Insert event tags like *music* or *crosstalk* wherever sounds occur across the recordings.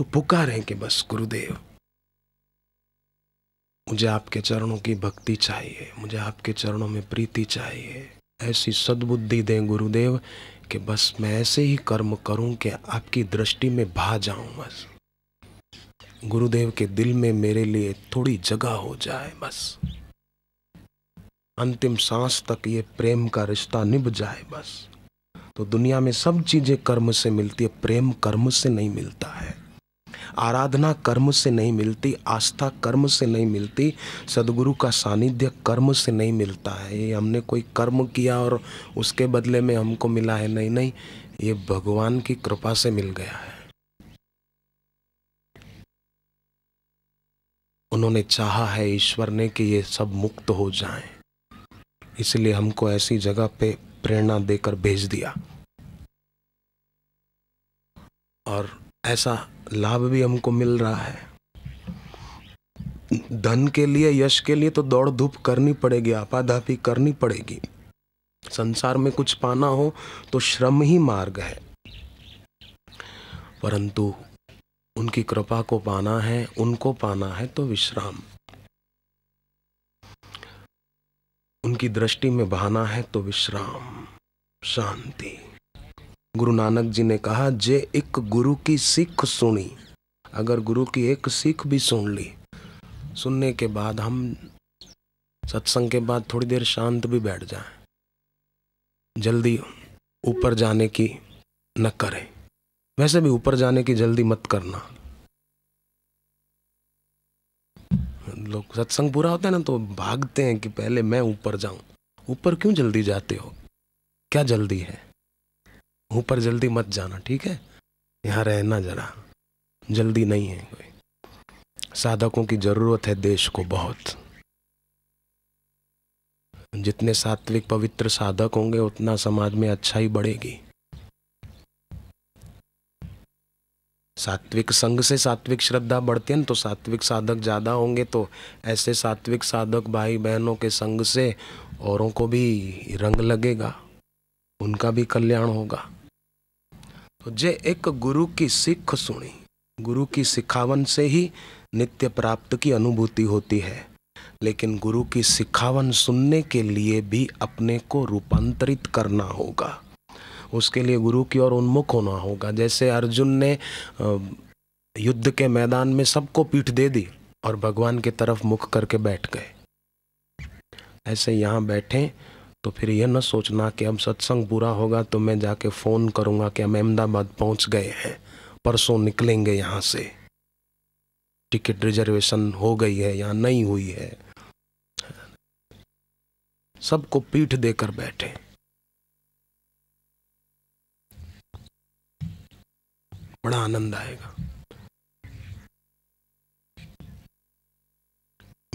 तो है कि बस गुरुदेव मुझे आपके चरणों की भक्ति चाहिए मुझे आपके चरणों में प्रीति चाहिए ऐसी सद्बुद्धि दें गुरुदेव कि बस मैं ऐसे ही कर्म करूं कि आपकी दृष्टि में भा जाऊं बस गुरुदेव के दिल में मेरे लिए थोड़ी जगह हो जाए बस अंतिम सांस तक ये प्रेम का रिश्ता निभ जाए बस तो दुनिया में सब चीज़ें कर्म से मिलती है प्रेम कर्म से नहीं मिलता है आराधना कर्म से नहीं मिलती आस्था कर्म से नहीं मिलती सदगुरु का सानिध्य कर्म से नहीं मिलता है ये हमने कोई कर्म किया और उसके बदले में हमको मिला है नहीं नहीं ये भगवान की कृपा से मिल गया है उन्होंने चाहा है ईश्वर ने कि ये सब मुक्त हो जाएं इसलिए हमको ऐसी जगह पे प्रेरणा देकर भेज दिया ऐसा लाभ भी हमको मिल रहा है धन के लिए यश के लिए तो दौड़ धूप करनी पड़ेगी आपाधापी करनी पड़ेगी संसार में कुछ पाना हो तो श्रम ही मार्ग है परंतु उनकी कृपा को पाना है उनको पाना है तो विश्राम उनकी दृष्टि में बहाना है तो विश्राम शांति गुरु नानक जी ने कहा जे एक गुरु की सिख सुनी अगर गुरु की एक सिख भी सुन ली सुनने के बाद हम सत्संग के बाद थोड़ी देर शांत भी बैठ जाएं जल्दी ऊपर जाने की न करें वैसे भी ऊपर जाने की जल्दी मत करना लोग सत्संग पूरा होता है ना तो भागते हैं कि पहले मैं ऊपर जाऊं ऊपर क्यों जल्दी जाते हो क्या जल्दी है ऊपर जल्दी मत जाना ठीक है यहाँ रहना जरा जल्दी नहीं है कोई साधकों की जरूरत है देश को बहुत जितने सात्विक पवित्र साधक होंगे उतना समाज में अच्छाई बढ़ेगी सात्विक संघ से सात्विक श्रद्धा बढ़ती है तो सात्विक साधक ज़्यादा होंगे तो ऐसे सात्विक साधक भाई बहनों के संग से औरों को भी रंग लगेगा उनका भी कल्याण होगा जे एक गुरु की सिख सुनी गुरु की सिखावन से ही नित्य प्राप्त की अनुभूति होती है लेकिन गुरु की सिखावन सुनने के लिए भी अपने को रूपांतरित करना होगा उसके लिए गुरु की ओर उन्मुख होना होगा जैसे अर्जुन ने युद्ध के मैदान में सबको पीठ दे दी और भगवान की तरफ मुख करके बैठ गए ऐसे यहाँ बैठे तो फिर यह न सोचना कि अब सत्संग पूरा होगा तो मैं जाके फ़ोन करूंगा कि हम अहमदाबाद पहुंच गए हैं परसों निकलेंगे यहां से टिकट रिजर्वेशन हो गई है या नहीं हुई है सबको पीठ देकर बैठे बड़ा आनंद आएगा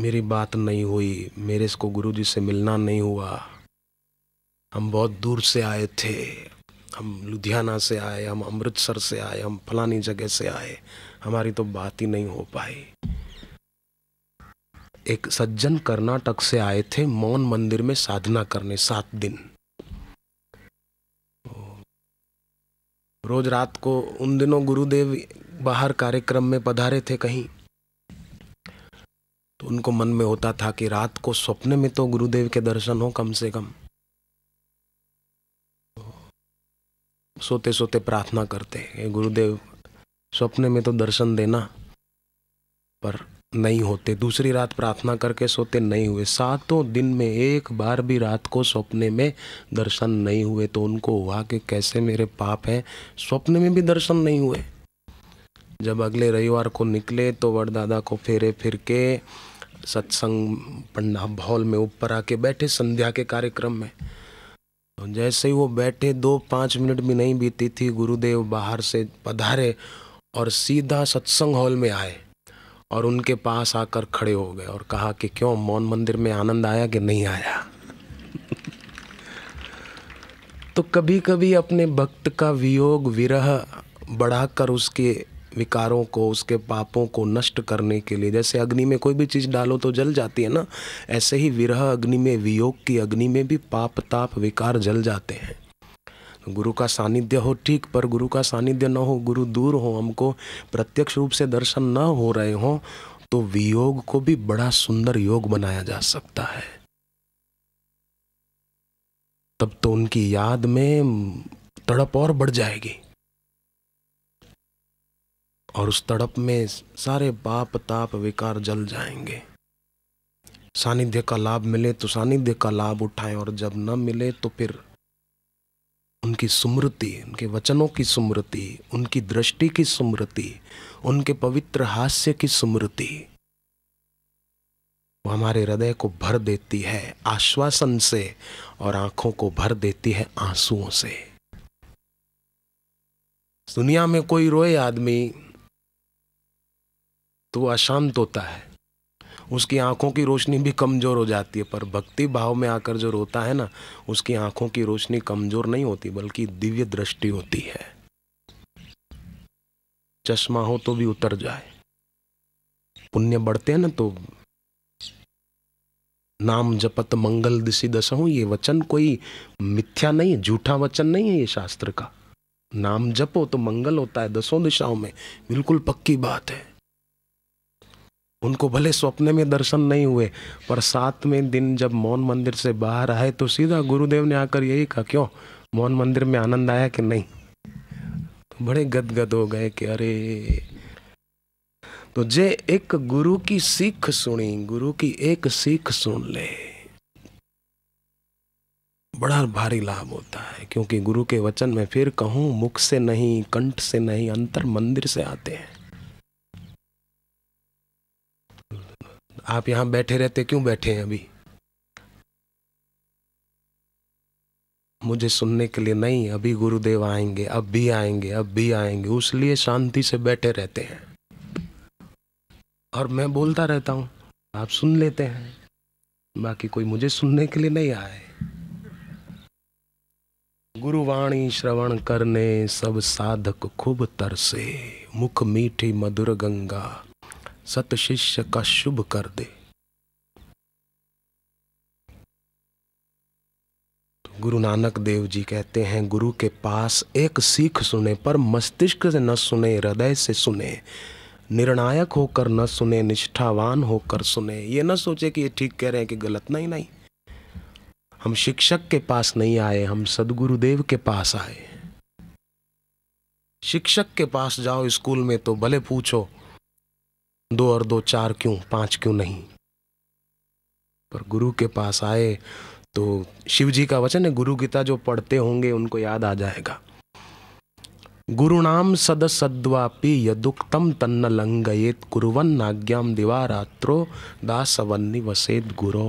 मेरी बात नहीं हुई मेरे इसको गुरुजी से मिलना नहीं हुआ हम बहुत दूर से आए थे हम लुधियाना से आए हम अमृतसर से आए हम फलानी जगह से आए हमारी तो बात ही नहीं हो पाई एक सज्जन कर्नाटक से आए थे मौन मंदिर में साधना करने सात दिन रोज रात को उन दिनों गुरुदेव बाहर कार्यक्रम में पधारे थे कहीं तो उनको मन में होता था कि रात को सपने में तो गुरुदेव के दर्शन हो कम से कम सोते सोते प्रार्थना करते हैं गुरुदेव सपने में तो दर्शन देना पर नहीं होते दूसरी रात प्रार्थना करके सोते नहीं हुए सातों दिन में एक बार भी रात को सपने में दर्शन नहीं हुए तो उनको हुआ कि कैसे मेरे पाप हैं स्वप्न में भी दर्शन नहीं हुए जब अगले रविवार को निकले तो वरदादा को फेरे फिर के सत्संग पंडा भॉल में ऊपर आके बैठे संध्या के कार्यक्रम में तो जैसे ही वो बैठे दो पाँच मिनट भी नहीं बीती थी गुरुदेव बाहर से पधारे और सीधा सत्संग हॉल में आए और उनके पास आकर खड़े हो गए और कहा कि क्यों मौन मंदिर में आनंद आया कि नहीं आया *laughs* तो कभी कभी अपने भक्त का वियोग विरह बढ़ाकर उसके विकारों को उसके पापों को नष्ट करने के लिए जैसे अग्नि में कोई भी चीज़ डालो तो जल जाती है ना ऐसे ही विरह अग्नि में वियोग की अग्नि में भी पाप ताप विकार जल जाते हैं तो गुरु का सानिध्य हो ठीक पर गुरु का सानिध्य न हो गुरु दूर हो हमको प्रत्यक्ष रूप से दर्शन न हो रहे हों तो वियोग को भी बड़ा सुंदर योग बनाया जा सकता है तब तो उनकी याद में तड़प और बढ़ जाएगी और उस तड़प में सारे बाप ताप विकार जल जाएंगे सानिध्य का लाभ मिले तो सानिध्य का लाभ उठाएं और जब न मिले तो फिर उनकी स्मृति उनके वचनों की स्मृति उनकी दृष्टि की स्मृति उनके पवित्र हास्य की स्मृति वो हमारे हृदय को भर देती है आश्वासन से और आंखों को भर देती है आंसुओं से दुनिया में कोई रोए आदमी तो वो अशांत होता है उसकी आंखों की रोशनी भी कमज़ोर हो जाती है पर भक्ति भाव में आकर जो रोता है ना उसकी आंखों की रोशनी कमज़ोर नहीं होती बल्कि दिव्य दृष्टि होती है चश्मा हो तो भी उतर जाए पुण्य बढ़ते हैं ना तो नाम जपत मंगल दिशी हो ये वचन कोई मिथ्या नहीं है झूठा वचन नहीं है ये शास्त्र का नाम जपो तो मंगल होता है दसों दिशाओं में बिल्कुल पक्की बात है उनको भले सपने में दर्शन नहीं हुए पर सातवें दिन जब मौन मंदिर से बाहर आए तो सीधा गुरुदेव ने आकर यही कहा क्यों मौन मंदिर में आनंद आया कि नहीं तो बड़े गदगद हो गए कि अरे तो जे एक गुरु की सीख सुनी गुरु की एक सीख सुन ले बड़ा भारी लाभ होता है क्योंकि गुरु के वचन में फिर कहूं मुख से नहीं कंठ से नहीं अंतर मंदिर से आते हैं आप यहाँ बैठे रहते क्यों बैठे हैं अभी मुझे सुनने के लिए नहीं अभी गुरुदेव आएंगे अब भी आएंगे अब भी आएंगे उस लिए शांति से बैठे रहते हैं और मैं बोलता रहता हूँ आप सुन लेते हैं बाकी कोई मुझे सुनने के लिए नहीं आए गुरुवाणी श्रवण करने सब साधक खूब तरसे मुख मीठी मधुर गंगा सत शिष्य का शुभ कर दे तो गुरु नानक देव जी कहते हैं गुरु के पास एक सीख सुने पर मस्तिष्क से न सुने हृदय से सुने निर्णायक होकर न सुने निष्ठावान होकर सुने ये न सोचे कि ये ठीक कह रहे हैं कि गलत नहीं नहीं हम शिक्षक के पास नहीं आए हम सदगुरुदेव के पास आए शिक्षक के पास जाओ स्कूल में तो भले पूछो दो और दो चार क्यों पांच क्यों नहीं पर गुरु के पास आए तो शिव जी का वचन है गुरु गीता जो पढ़ते होंगे उनको याद आ जाएगा गुरु नाम सद सद्वापी यदुक्तम तन्न लंगयेत कुरुवन आज्ञा दिवा रात्रो दासवन्नी वसेत गुरो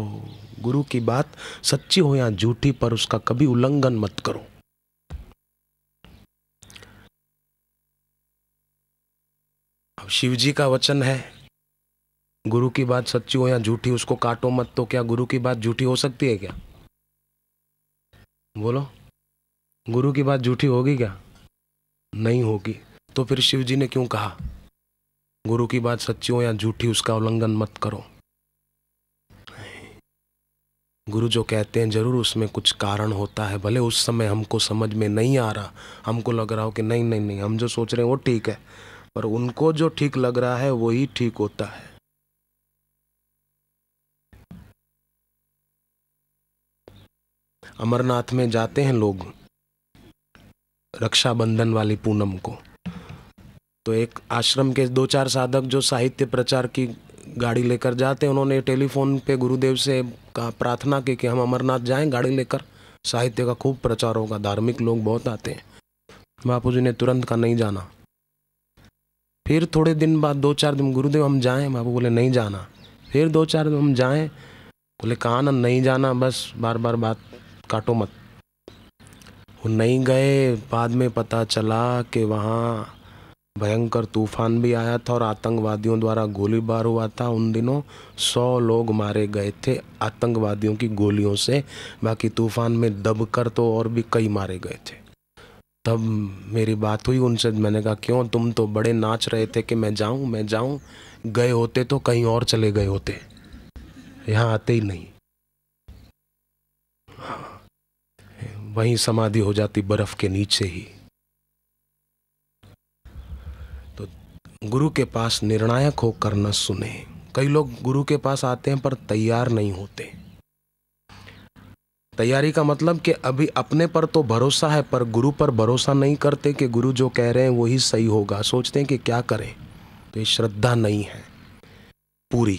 गुरु की बात सच्ची हो या झूठी पर उसका कभी उल्लंघन मत करो अब शिव जी का वचन है गुरु की बात सच्ची हो या झूठी उसको काटो मत तो क्या गुरु की बात झूठी हो सकती है क्या बोलो गुरु की बात झूठी होगी क्या नहीं होगी तो फिर शिव जी ने क्यों कहा गुरु की बात सच्ची हो या झूठी उसका उल्लंघन मत करो गुरु जो कहते हैं जरूर उसमें कुछ कारण होता है भले उस समय हमको समझ में नहीं आ रहा हमको लग रहा हो कि नहीं नहीं नहीं हम जो सोच रहे हैं वो ठीक है पर उनको जो ठीक लग रहा है वही ठीक होता है अमरनाथ में जाते हैं लोग रक्षाबंधन वाली पूनम को तो एक आश्रम के दो चार साधक जो साहित्य प्रचार की गाड़ी लेकर जाते हैं उन्होंने टेलीफोन पे गुरुदेव से कहा प्रार्थना की कि हम अमरनाथ जाएं गाड़ी लेकर साहित्य का खूब प्रचार होगा धार्मिक लोग बहुत आते हैं बापू जी ने तुरंत का नहीं जाना फिर थोड़े दिन बाद दो चार दिन गुरुदेव हम जाएं बाबू बोले नहीं जाना फिर दो चार दिन हम जाएं बोले कहा ना नहीं जाना बस बार बार बात काटो मत वो नहीं गए बाद में पता चला कि वहाँ भयंकर तूफान भी आया था और आतंकवादियों द्वारा गोलीबार हुआ था उन दिनों सौ लोग मारे गए थे आतंकवादियों की गोलियों से बाकी तूफान में दबकर तो और भी कई मारे गए थे तब मेरी बात हुई उनसे मैंने कहा क्यों तुम तो बड़े नाच रहे थे कि मैं जाऊं मैं जाऊं गए होते तो कहीं और चले गए होते यहाँ आते ही नहीं हाँ, वहीं समाधि हो जाती बर्फ के नीचे ही तो गुरु के पास निर्णायक होकर न सुने कई लोग गुरु के पास आते हैं पर तैयार नहीं होते तैयारी का मतलब कि अभी अपने पर तो भरोसा है पर गुरु पर भरोसा नहीं करते कि गुरु जो कह रहे हैं वही सही होगा सोचते हैं कि क्या करें तो ये श्रद्धा नहीं है पूरी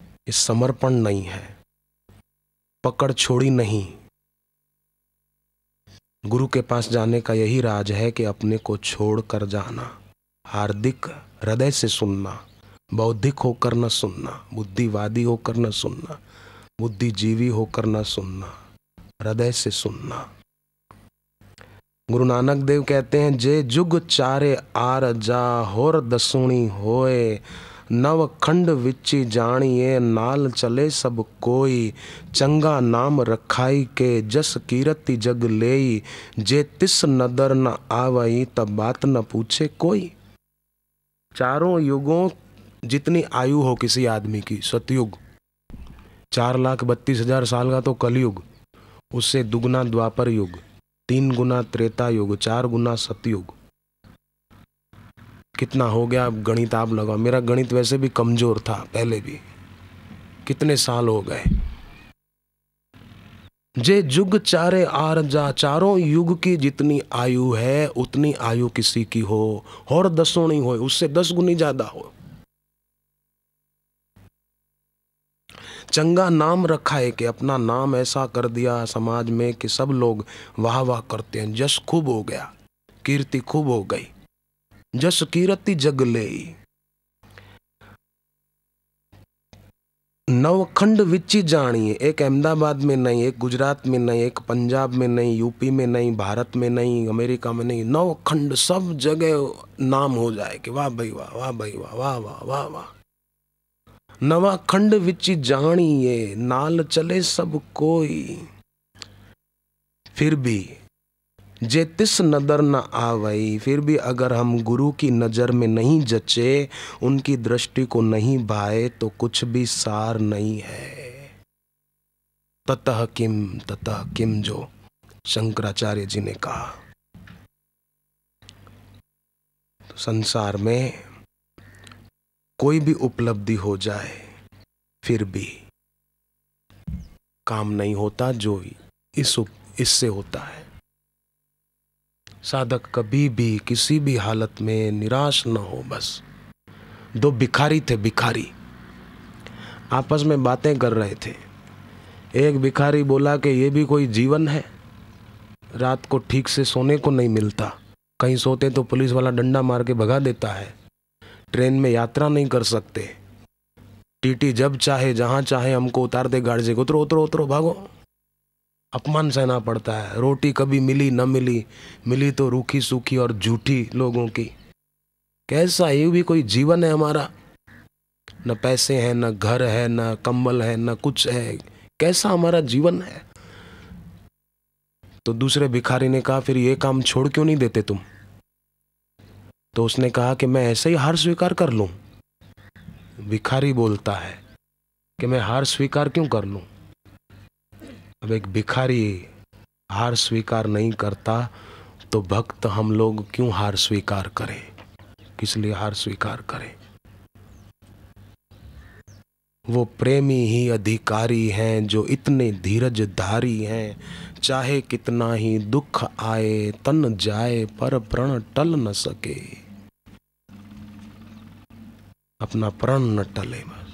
ये समर्पण नहीं है पकड़ छोड़ी नहीं गुरु के पास जाने का यही राज है कि अपने को छोड़ कर जाना हार्दिक हृदय से सुनना बौद्धिक होकर न सुनना बुद्धिवादी होकर न सुनना बुद्धिजीवी होकर न सुनना हृदय से सुनना गुरु नानक देव कहते हैं जे जुग चारे आर जा होर दसुणी होए नव खंड विची जानिए नाल चले सब कोई चंगा नाम रखाई के जस कीरति जग ले जे तिस नदर न आवई तब बात न पूछे कोई चारों युगों जितनी आयु हो किसी आदमी की सतयुग चार लाख बत्तीस हजार साल का तो कलयुग उससे दुगुना द्वापर युग तीन गुना त्रेता युग चार गुना सतयुग कितना हो गया अब गणित आप लगाओ मेरा गणित वैसे भी कमज़ोर था पहले भी कितने साल हो गए जे युग चारे आर जा चारों युग की जितनी आयु है उतनी आयु किसी की हो और नहीं हो उससे दस गुनी ज़्यादा हो चंगा नाम रखा है कि अपना नाम ऐसा कर दिया समाज में कि सब लोग वाह वाह करते हैं जस खूब हो गया कीर्ति खूब हो गई जस कीर्ति जग ले नवखंड विची जानिए एक अहमदाबाद में नहीं एक गुजरात में नहीं एक पंजाब में नहीं यूपी में नहीं भारत में नहीं अमेरिका में नहीं नवखंड सब जगह नाम हो जाए कि वाह भाई वाह वाह भाई वाह वाह वाह वाह वाह नवा खंड विच जानिए नाल चले सब कोई फिर भी जे तिस नदर न आवई फिर भी अगर हम गुरु की नज़र में नहीं जचे उनकी दृष्टि को नहीं भाए तो कुछ भी सार नहीं है ततः किम ततः किम जो शंकराचार्य जी ने कहा तो संसार में कोई भी उपलब्धि हो जाए फिर भी काम नहीं होता जो इस इससे होता है साधक कभी भी किसी भी हालत में निराश न हो बस दो भिखारी थे भिखारी आपस में बातें कर रहे थे एक भिखारी बोला कि ये भी कोई जीवन है रात को ठीक से सोने को नहीं मिलता कहीं सोते तो पुलिस वाला डंडा मार के भगा देता है ट्रेन में यात्रा नहीं कर सकते टीटी जब चाहे जहां चाहे हमको उतार दे गाड़ी को उतरो उतरो उतरो भागो अपमान सहना पड़ता है रोटी कभी मिली न मिली मिली तो रूखी सूखी और झूठी लोगों की कैसा ये भी कोई जीवन है हमारा न पैसे हैं न घर है न कंबल है न कुछ है कैसा हमारा जीवन है तो दूसरे भिखारी ने कहा फिर ये काम छोड़ क्यों नहीं देते तुम तो उसने कहा कि मैं ऐसे ही हार स्वीकार कर लूं भिखारी बोलता है कि मैं हार स्वीकार क्यों कर लूं अब एक भिखारी हार स्वीकार नहीं करता तो भक्त हम लोग क्यों हार स्वीकार करें किस लिए हार स्वीकार करें वो प्रेमी ही अधिकारी हैं जो इतने धीरजधारी हैं चाहे कितना ही दुख आए तन जाए पर प्रण टल न सके अपना प्राण न टले